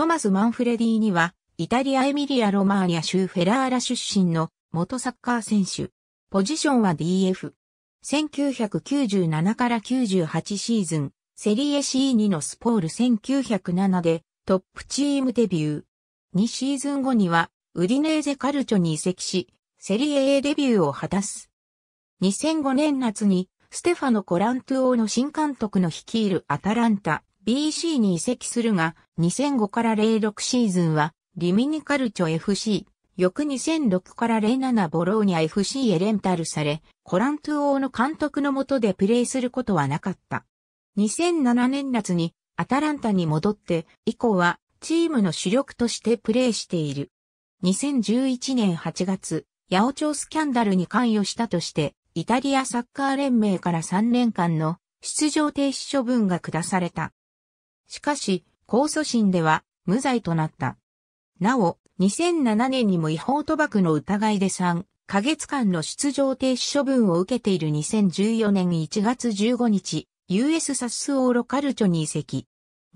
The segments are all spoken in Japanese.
トマス・マンフレディには、イタリア・エミリア・ロマーニャ州フェラーラ出身の元サッカー選手。ポジションは DF。1997から98シーズン、セリエ C2 のスポール1907でトップチームデビュー。2シーズン後には、ウディネーゼカルチョに移籍し、セリエ A デビューを果たす。2005年夏に、ステファノ・コラントゥオの新監督の率いるアタランタ、BC に移籍するが、2005から06シーズンは、リミニカルチョ FC、翌2006から07ボローニャ FC へレンタルされ、コラントゥ王の監督の下でプレーすることはなかった。2007年夏にアタランタに戻って、以降はチームの主力としてプレーしている。2011年8月、八百長スキャンダルに関与したとして、イタリアサッカー連盟から3年間の出場停止処分が下された。しかし、控訴審では無罪となった。なお、2007年にも違法賭博の疑いで3ヶ月間の出場停止処分を受けている2014年1月15日、US サスオーロカルチョに移籍。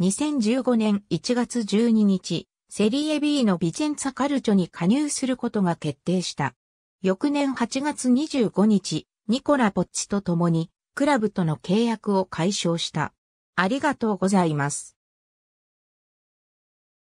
2015年1月12日、セリエ B のビジェンツァカルチョに加入することが決定した。翌年8月25日、ニコラ・ポッチと共に、クラブとの契約を解消した。ありがとうございます。